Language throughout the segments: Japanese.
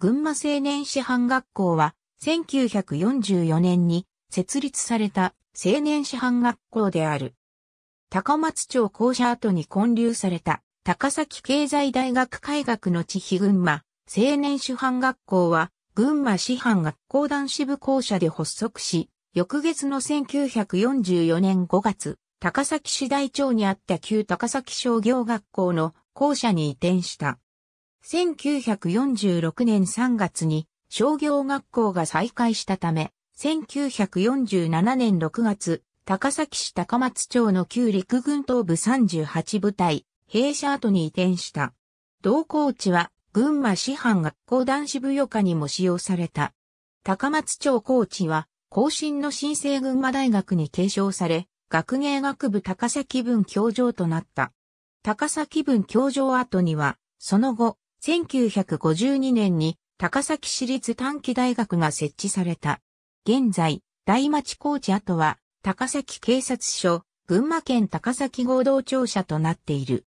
群馬青年師範学校は、1944年に設立された青年師範学校である。高松町校舎跡に建立された高崎経済大学開学の地比群馬青年師範学校は、群馬師範学校男子部校舎で発足し、翌月の1944年5月、高崎市大町にあった旧高崎商業学校の校舎に移転した。1946年3月に商業学校が再開したため、1947年6月、高崎市高松町の旧陸軍東部38部隊、弊社跡に移転した。同校地は、群馬師範学校男子部予科にも使用された。高松町校地は、後進の新生群馬大学に継承され、学芸学部高崎分教場となった。高崎分教場跡には、その後、1952年に高崎市立短期大学が設置された。現在、大町高知跡は高崎警察署、群馬県高崎合同庁舎となっている。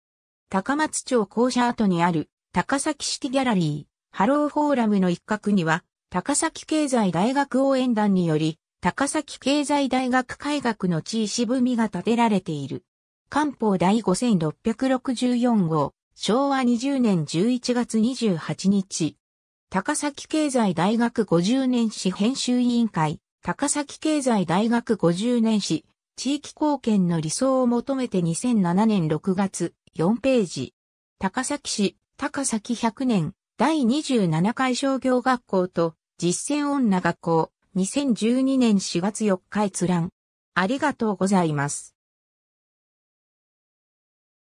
高松町校舎跡にある高崎シティギャラリー、ハローフォーラムの一角には、高崎経済大学応援団により、高崎経済大学開学の地位渋みが建てられている。官報第5664号。昭和20年11月28日、高崎経済大学50年史編集委員会、高崎経済大学50年史、地域貢献の理想を求めて2007年6月、4ページ。高崎市、高崎100年、第27回商業学校と、実践女学校、2012年4月4日閲覧。ありがとうございます。